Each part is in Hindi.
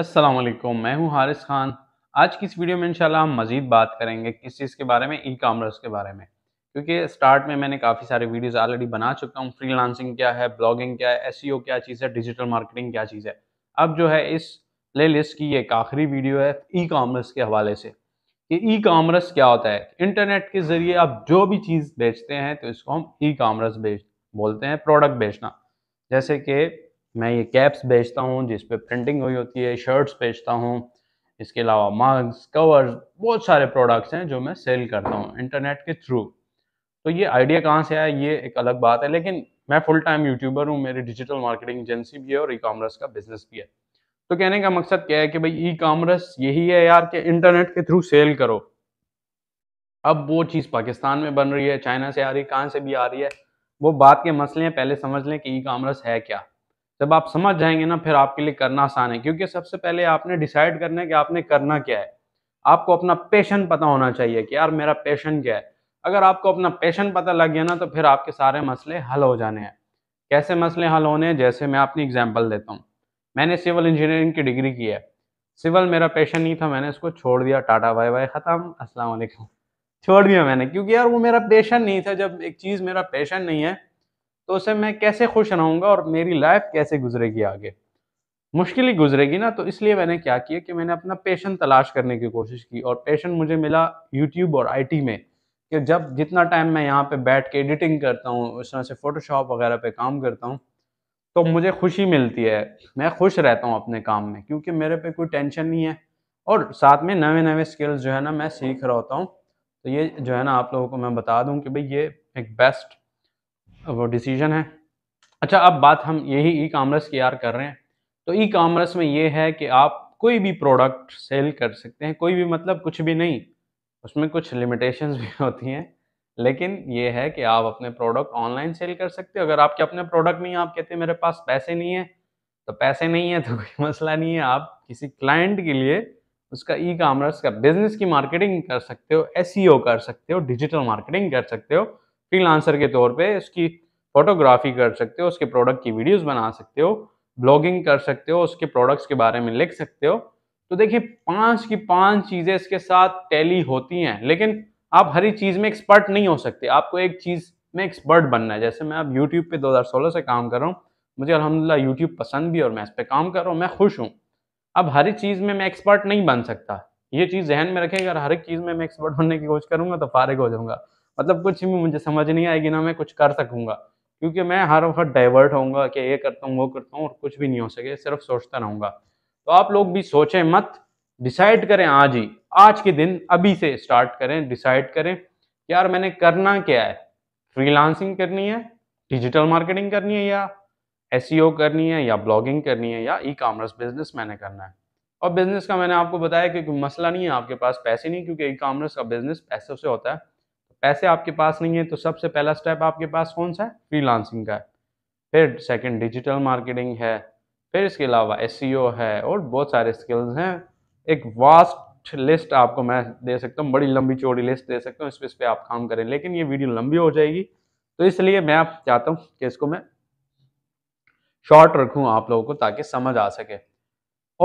असलकुम मैं हूं हारिस खान आज की इस वीडियो में इंशाल्लाह हम मज़ीद बात करेंगे किस चीज़ के बारे में ई कामर्स के बारे में क्योंकि स्टार्ट में मैंने काफ़ी सारे वीडियोस ऑलरेडी बना चुका हूं फ्रीलांसिंग क्या है ब्लॉगिंग क्या है एस e क्या चीज़ है डिजिटल मार्केटिंग क्या चीज़ है अब जो है इस प्ले लिस्ट की एक आखिरी वीडियो है ई कामर्स के हवाले से कि ई कामर्स क्या होता है इंटरनेट के ज़रिए आप जो भी चीज़ बेचते हैं तो इसको हम ई कामर्स बेच बोलते हैं प्रोडक्ट बेचना जैसे कि मैं ये कैप्स बेचता हूँ जिसपे प्रिंटिंग हुई होती है शर्ट्स बेचता हूँ इसके अलावा मग्स कवर्स बहुत सारे प्रोडक्ट्स हैं जो मैं सेल करता हूँ इंटरनेट के थ्रू तो ये आइडिया कहाँ से आया ये एक अलग बात है लेकिन मैं फुल टाइम यूट्यूबर हूँ मेरी डिजिटल मार्केटिंग एजेंसी भी है और ई कॉमर्स का बिजनेस भी है तो कहने का मकसद क्या है कि भाई ई कॉमर्स यही है यार कि इंटरनेट के थ्रू सेल करो अब वो चीज़ पाकिस्तान में बन रही है चाइना से आ रही है कहाँ से भी आ रही है वो बात के मसले हैं पहले समझ लें कि ई कॉमर्स है क्या जब आप समझ जाएंगे ना फिर आपके लिए करना आसान है क्योंकि सबसे पहले आपने डिसाइड करना है कि आपने करना क्या है आपको अपना पैशन पता होना चाहिए कि यार मेरा पैशन क्या है अगर आपको अपना पैशन पता लग गया ना तो फिर आपके सारे मसले हल हो जाने हैं कैसे मसले हल होने हैं जैसे मैं अपनी एग्जाम्पल देता हूँ मैंने सिविल इंजीनियरिंग की डिग्री की है सिविल मेरा पैशन नहीं था मैंने इसको छोड़ दिया टाटा बाय बाय ख़त्म असलम छोड़ दिया मैंने क्योंकि यार वो मेरा पैशन नहीं था जब एक चीज़ मेरा पैशन नहीं है तो उसे मैं कैसे खुश रहूँगा और मेरी लाइफ कैसे गुजरेगी आगे मुश्किल ही गुजरेगी ना तो इसलिए मैंने क्या किया कि मैंने अपना पेशन तलाश करने की कोशिश की और पेशन मुझे मिला यूट्यूब और आईटी में कि जब जितना टाइम मैं यहाँ पे बैठ के एडिटिंग करता हूँ उस तरह से फ़ोटोशॉप वगैरह पे काम करता हूँ तो हम्म। मुझे खुशी मिलती है मैं खुश रहता हूँ अपने काम में क्योंकि मेरे पे कोई टेंशन नहीं है और साथ में नए नए स्किल्स जो है ना मैं सीख रहा होता हूँ तो ये जो है ना आप लोगों को मैं बता दूँ कि भाई ये एक बेस्ट वो डिसीजन है अच्छा अब बात हम यही ई कामर्स की यार कर रहे हैं तो ई कामर्स में ये है कि आप कोई भी प्रोडक्ट सेल कर सकते हैं कोई भी मतलब कुछ भी नहीं उसमें कुछ लिमिटेशंस भी होती हैं लेकिन ये है कि आप अपने प्रोडक्ट ऑनलाइन सेल कर सकते हो अगर आपके अपने प्रोडक्ट नहीं आप कहते हैं मेरे पास पैसे नहीं है तो पैसे नहीं है तो कोई मसला नहीं है आप किसी क्लाइंट के लिए उसका ई कामर्स का बिजनेस की मार्केटिंग कर सकते हो एस e कर सकते हो डिजिटल मार्केटिंग कर सकते हो फ्रीलांसर के तौर पे उसकी फोटोग्राफी कर सकते हो उसके प्रोडक्ट की वीडियोस बना सकते हो ब्लॉगिंग कर सकते हो उसके प्रोडक्ट्स के बारे में लिख सकते हो तो देखिए पांच की पांच चीज़ें इसके साथ टैली होती हैं लेकिन आप हर एक चीज़ में एक्सपर्ट नहीं हो सकते आपको एक चीज़ में एक्सपर्ट बनना है जैसे मैं अब यूट्यूब पे दो से काम कर रहा हूँ मुझे अलहमदिल्ला यूट्यूब पसंद भी और मैं इस पर काम कर रहा हूँ मैं खुश हूँ अब हर एक चीज़ में मैं एक्सपर्ट नहीं बन सकता ये चीज़ जहन में रखें अगर हर एक चीज़ में मैं एक्सपर्ट होने की कोशिश करूँगा तो फारिग हो जाऊँगा मतलब कुछ भी मुझे समझ नहीं आएगी ना मैं कुछ कर सकूंगा क्योंकि मैं हर वक्त डाइवर्ट होऊंगा कि ये करता हूँ वो करता हूँ और कुछ भी नहीं हो सके सिर्फ सोचता रहूंगा तो आप लोग भी सोचें मत डिसाइड करें आज ही आज के दिन अभी से स्टार्ट करें डिसाइड करें यार मैंने करना क्या है फ्रीलांसिंग करनी है डिजिटल मार्केटिंग करनी है या एस e करनी है या ब्लॉगिंग करनी है या ई कॉमर्स बिजनेस मैंने करना है और बिजनेस का मैंने आपको बताया कि मसला नहीं है आपके पास पैसे नहीं क्योंकि ई कॉमर्स का बिजनेस पैसों से होता है पैसे आपके पास नहीं है तो सबसे पहला स्टेप आपके पास कौन सा है फ्रीलांसिंग का फिर सेकंड डिजिटल मार्केटिंग है फिर इसके अलावा एस e है और बहुत सारे स्किल्स हैं एक वास्ट लिस्ट आपको मैं दे सकता हूँ बड़ी लंबी चौड़ी लिस्ट दे सकता हूँ इस पर इस पर आप काम करें लेकिन ये वीडियो लंबी हो जाएगी तो इसलिए मैं आप चाहता हूँ कि इसको मैं शॉर्ट रखूँ आप लोगों को ताकि समझ आ सके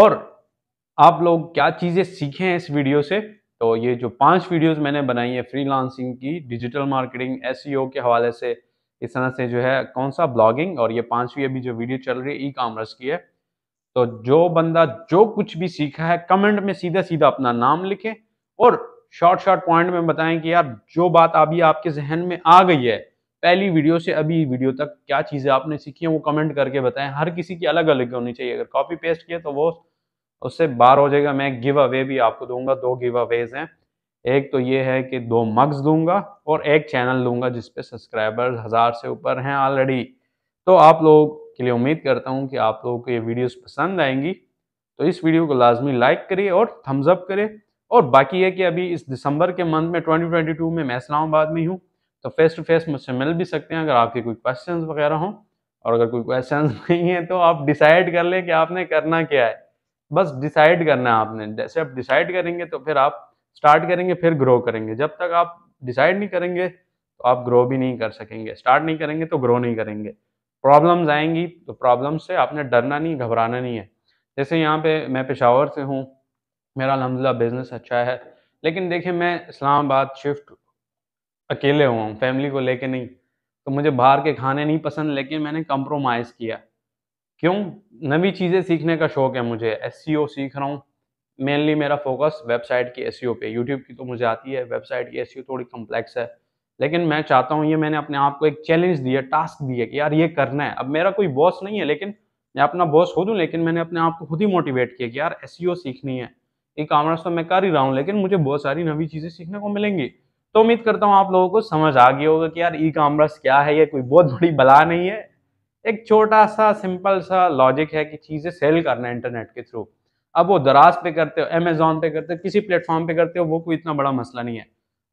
और आप लोग क्या चीज़ें सीखें इस वीडियो से तो ये जो पांच वीडियोस मैंने बनाई है फ्रीलांसिंग की डिजिटल मार्केटिंग एस के हवाले से इस तरह से जो है कौन सा ब्लॉगिंग और ये पांचवी अभी जो वीडियो चल रही है ई कॉमर्स की है तो जो बंदा जो कुछ भी सीखा है कमेंट में सीधा सीधा अपना नाम लिखे और शॉर्ट शॉर्ट पॉइंट में बताएं कि यार जो बात अभी आपके जहन में आ गई है पहली वीडियो से अभी वीडियो तक क्या चीज़ें आपने सीखी हैं वो कमेंट करके बताएं हर किसी की अलग अलग होनी चाहिए अगर कॉपी पेस्ट किया तो वो उससे बार हो जाएगा मैं गिव अवे भी आपको दूंगा दो गिव अवेज हैं एक तो ये है कि दो मग्स दूंगा और एक चैनल दूंगा जिसपे सब्सक्राइबर हज़ार से ऊपर हैं ऑलरेडी तो आप लोगों के लिए उम्मीद करता हूँ कि आप लोगों को ये वीडियोस पसंद आएंगी तो इस वीडियो को लाजमी लाइक करिए और थम्स अप करें और बाकी है कि अभी इस दिसंबर के मंथ में 2022 में मैं इस्लामाबाद में हूँ तो फेस टू फेस मुझसे मिल भी सकते हैं अगर आपके कोई क्वेश्चन वगैरह हों और अगर कोई क्वेश्चन नहीं है तो आप डिसाइड कर लें कि आपने करना क्या है बस डिसाइड करना है आपने जैसे आप डिसाइड करेंगे तो फिर आप स्टार्ट करेंगे फिर ग्रो करेंगे जब तक आप डिसाइड नहीं करेंगे तो आप ग्रो भी नहीं कर सकेंगे स्टार्ट नहीं करेंगे तो ग्रो नहीं करेंगे प्रॉब्लम्स आएंगी तो प्रॉब्लम से आपने डरना नहीं घबराना नहीं है जैसे यहाँ पे मैं पेशावर से हूँ मेरा अलहमदिल्ला बिज़नेस अच्छा है लेकिन देखिए मैं इस्लामाबाद शिफ्ट अकेले हुआ हूँ फैमिली को लेके नहीं तो मुझे बाहर के खाने नहीं पसंद लेकिन मैंने कंप्रोमाइज़ किया क्यों नवी चीज़ें सीखने का शौक है मुझे एस e सीख रहा हूँ मेनली मेरा फोकस वेबसाइट की एस e पे यूट्यूब की तो मुझे आती है वेबसाइट की एस e थोड़ी कम्प्लेक्स है लेकिन मैं चाहता हूँ ये मैंने अपने आप को एक चैलेंज दिया टास्क दिया कि यार ये करना है अब मेरा कोई बॉस नहीं है लेकिन मैं अपना बॉस खुद हूँ लेकिन मैंने अपने आप को खुद ही मोटिवेट किया कि यार एस सीखनी है ई कॉमर्स तो मैं कर ही रहा हूँ लेकिन मुझे बहुत सारी नवी चीज़ें सीखने को मिलेंगी तो उम्मीद करता हूँ आप लोगों को समझ आ गया होगा कि यार ई कॉमर्स क्या है ये कोई बहुत बड़ी बला नहीं है एक छोटा सा सिंपल सा लॉजिक है कि चीज़ें सेल करना है इंटरनेट के थ्रू अब वो दराज पे करते हो अमेजोन पे करते हो किसी प्लेटफॉर्म पे करते हो वो कोई इतना बड़ा मसला नहीं है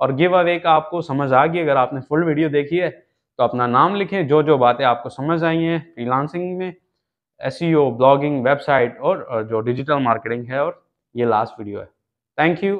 और गिव अवे का आपको समझ आ गई अगर आपने फुल वीडियो देखी है तो अपना नाम लिखें जो जो बातें आपको समझ आई हैं फ्रीलांसिंग में एस ब्लॉगिंग वेबसाइट और जो डिजिटल मार्केटिंग है और ये लास्ट वीडियो है थैंक यू